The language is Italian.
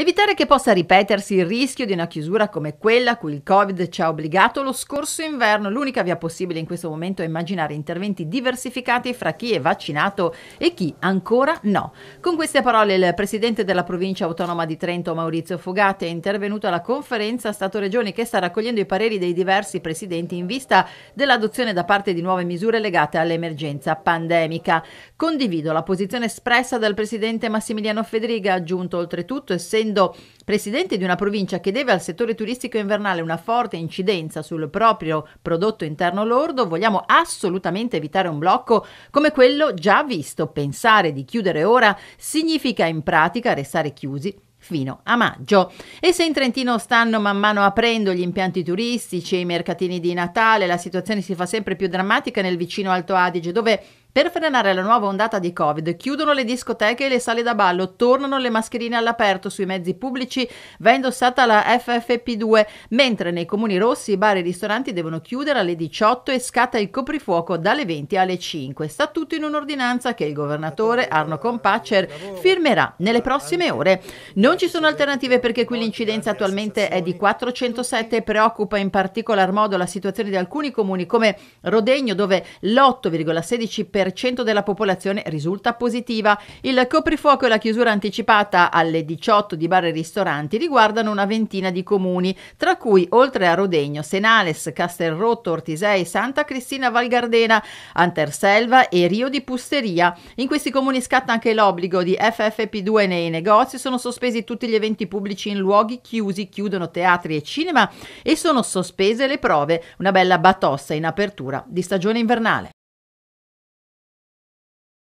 evitare che possa ripetersi il rischio di una chiusura come quella a cui il Covid ci ha obbligato lo scorso inverno. L'unica via possibile in questo momento è immaginare interventi diversificati fra chi è vaccinato e chi ancora no. Con queste parole il presidente della provincia autonoma di Trento Maurizio Fogate è intervenuto alla conferenza Stato-Regioni che sta raccogliendo i pareri dei diversi presidenti in vista dell'adozione da parte di nuove misure legate all'emergenza pandemica. Condivido la posizione espressa dal presidente Massimiliano Federica, aggiunto oltretutto essendo essendo presidente di una provincia che deve al settore turistico invernale una forte incidenza sul proprio prodotto interno lordo, vogliamo assolutamente evitare un blocco come quello già visto. Pensare di chiudere ora significa in pratica restare chiusi fino a maggio. E se in Trentino stanno man mano aprendo gli impianti turistici e i mercatini di Natale, la situazione si fa sempre più drammatica nel vicino Alto Adige, dove per frenare la nuova ondata di Covid, chiudono le discoteche e le sale da ballo, tornano le mascherine all'aperto sui mezzi pubblici, va indossata la FFP2, mentre nei comuni rossi i bar e i ristoranti devono chiudere alle 18 e scatta il coprifuoco dalle 20 alle 5. Sta tutto in un'ordinanza che il governatore Arno Compacer firmerà nelle prossime ore. Non ci sono alternative perché qui l'incidenza attualmente è di 407 e preoccupa in particolar modo la situazione di alcuni comuni come Rodegno dove l'8,16% 40% della popolazione risulta positiva. Il coprifuoco e la chiusura anticipata alle 18 di bar e ristoranti riguardano una ventina di comuni, tra cui oltre a Rodegno, Senales, Castelrotto, Ortisei, Santa Cristina Valgardena, Anterselva e Rio di Pusteria. In questi comuni scatta anche l'obbligo di FFP2 nei negozi, sono sospesi tutti gli eventi pubblici in luoghi chiusi, chiudono teatri e cinema e sono sospese le prove. Una bella batossa in apertura di stagione invernale.